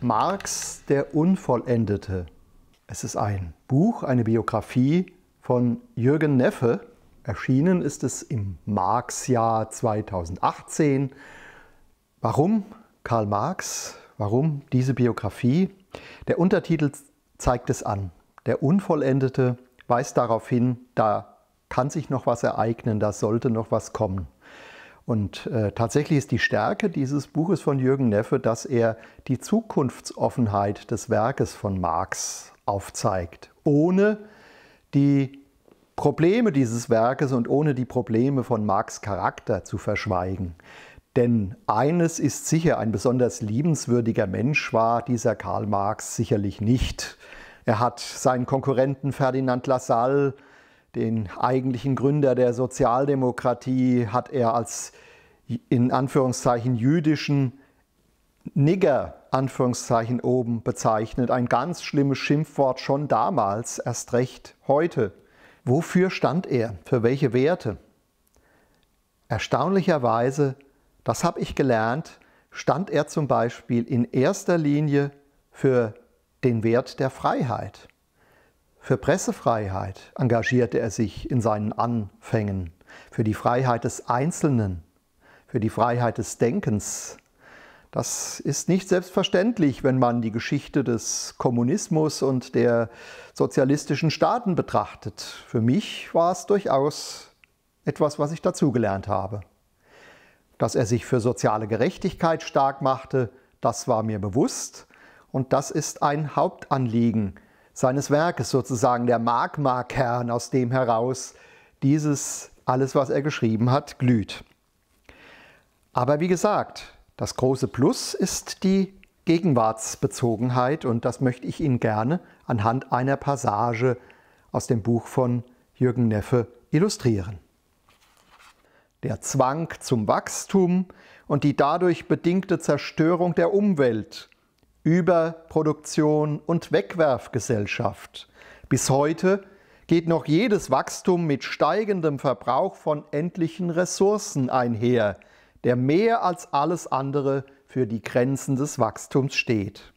Marx der Unvollendete. Es ist ein Buch, eine Biografie von Jürgen Neffe. Erschienen ist es im Marx-Jahr 2018. Warum Karl Marx? Warum diese Biografie? Der Untertitel zeigt es an. Der Unvollendete weist darauf hin, da kann sich noch was ereignen, da sollte noch was kommen. Und äh, tatsächlich ist die Stärke dieses Buches von Jürgen Neffe, dass er die Zukunftsoffenheit des Werkes von Marx aufzeigt, ohne die Probleme dieses Werkes und ohne die Probleme von Marx Charakter zu verschweigen. Denn eines ist sicher, ein besonders liebenswürdiger Mensch war dieser Karl Marx sicherlich nicht. Er hat seinen Konkurrenten Ferdinand Lassalle den eigentlichen Gründer der Sozialdemokratie hat er als in Anführungszeichen jüdischen Nigger Anführungszeichen oben bezeichnet. Ein ganz schlimmes Schimpfwort schon damals, erst recht heute. Wofür stand er? Für welche Werte? Erstaunlicherweise, das habe ich gelernt, stand er zum Beispiel in erster Linie für den Wert der Freiheit. Für Pressefreiheit engagierte er sich in seinen Anfängen, für die Freiheit des Einzelnen, für die Freiheit des Denkens. Das ist nicht selbstverständlich, wenn man die Geschichte des Kommunismus und der sozialistischen Staaten betrachtet. Für mich war es durchaus etwas, was ich dazugelernt habe. Dass er sich für soziale Gerechtigkeit stark machte, das war mir bewusst und das ist ein Hauptanliegen seines Werkes sozusagen, der Magma-Kern, aus dem heraus dieses alles, was er geschrieben hat, glüht. Aber wie gesagt, das große Plus ist die Gegenwartsbezogenheit und das möchte ich Ihnen gerne anhand einer Passage aus dem Buch von Jürgen Neffe illustrieren. Der Zwang zum Wachstum und die dadurch bedingte Zerstörung der Umwelt Überproduktion und Wegwerfgesellschaft. Bis heute geht noch jedes Wachstum mit steigendem Verbrauch von endlichen Ressourcen einher, der mehr als alles andere für die Grenzen des Wachstums steht.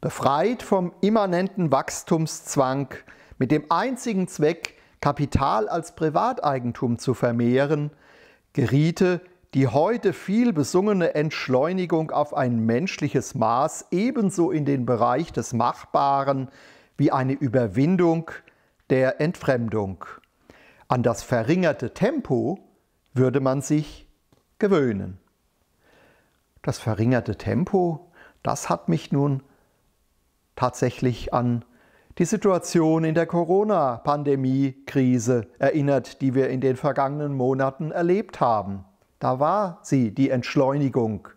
Befreit vom immanenten Wachstumszwang mit dem einzigen Zweck, Kapital als Privateigentum zu vermehren, geriete die heute viel besungene Entschleunigung auf ein menschliches Maß ebenso in den Bereich des Machbaren wie eine Überwindung der Entfremdung. An das verringerte Tempo würde man sich gewöhnen. Das verringerte Tempo, das hat mich nun tatsächlich an die Situation in der Corona-Pandemie-Krise erinnert, die wir in den vergangenen Monaten erlebt haben. Da war sie, die Entschleunigung.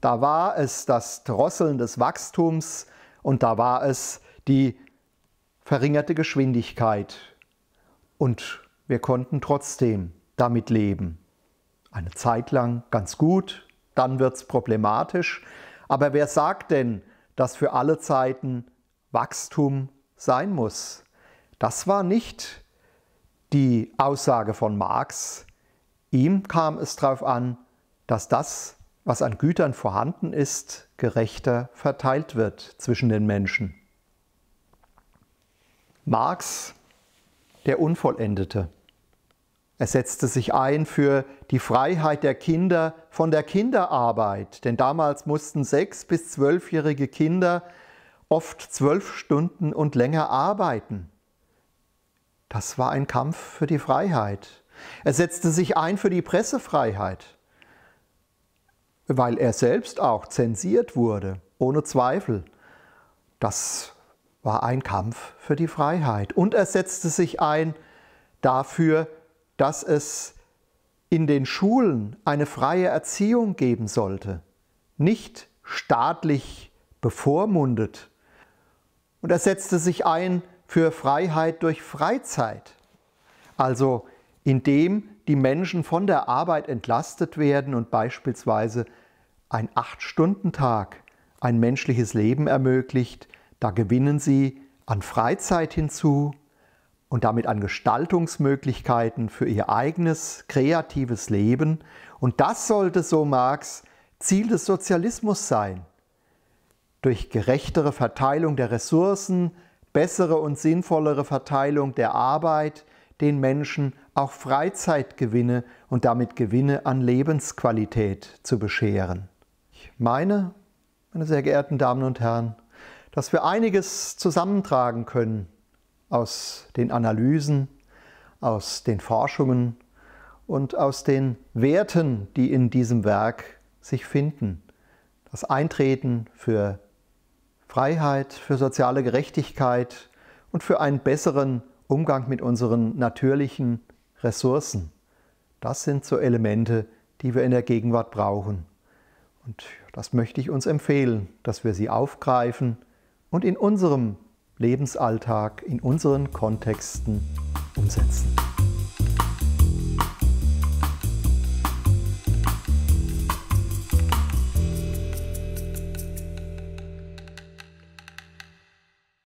Da war es das Drosseln des Wachstums und da war es die verringerte Geschwindigkeit. Und wir konnten trotzdem damit leben. Eine Zeit lang ganz gut, dann wird es problematisch. Aber wer sagt denn, dass für alle Zeiten Wachstum sein muss? Das war nicht die Aussage von Marx, Ihm kam es darauf an, dass das, was an Gütern vorhanden ist, gerechter verteilt wird zwischen den Menschen. Marx, der Unvollendete. Er setzte sich ein für die Freiheit der Kinder von der Kinderarbeit, denn damals mussten sechs- bis zwölfjährige Kinder oft zwölf Stunden und länger arbeiten. Das war ein Kampf für die Freiheit. Er setzte sich ein für die Pressefreiheit, weil er selbst auch zensiert wurde, ohne Zweifel. Das war ein Kampf für die Freiheit. Und er setzte sich ein dafür, dass es in den Schulen eine freie Erziehung geben sollte, nicht staatlich bevormundet. Und er setzte sich ein für Freiheit durch Freizeit. Also indem die Menschen von der Arbeit entlastet werden und beispielsweise ein Acht-Stunden-Tag ein menschliches Leben ermöglicht. Da gewinnen sie an Freizeit hinzu und damit an Gestaltungsmöglichkeiten für ihr eigenes kreatives Leben. Und das sollte, so Marx, Ziel des Sozialismus sein. Durch gerechtere Verteilung der Ressourcen, bessere und sinnvollere Verteilung der Arbeit, den Menschen auch Freizeitgewinne und damit Gewinne an Lebensqualität zu bescheren. Ich meine, meine sehr geehrten Damen und Herren, dass wir einiges zusammentragen können aus den Analysen, aus den Forschungen und aus den Werten, die in diesem Werk sich finden. Das Eintreten für Freiheit, für soziale Gerechtigkeit und für einen besseren Umgang mit unseren natürlichen Ressourcen. Das sind so Elemente, die wir in der Gegenwart brauchen. Und das möchte ich uns empfehlen, dass wir sie aufgreifen und in unserem Lebensalltag, in unseren Kontexten umsetzen.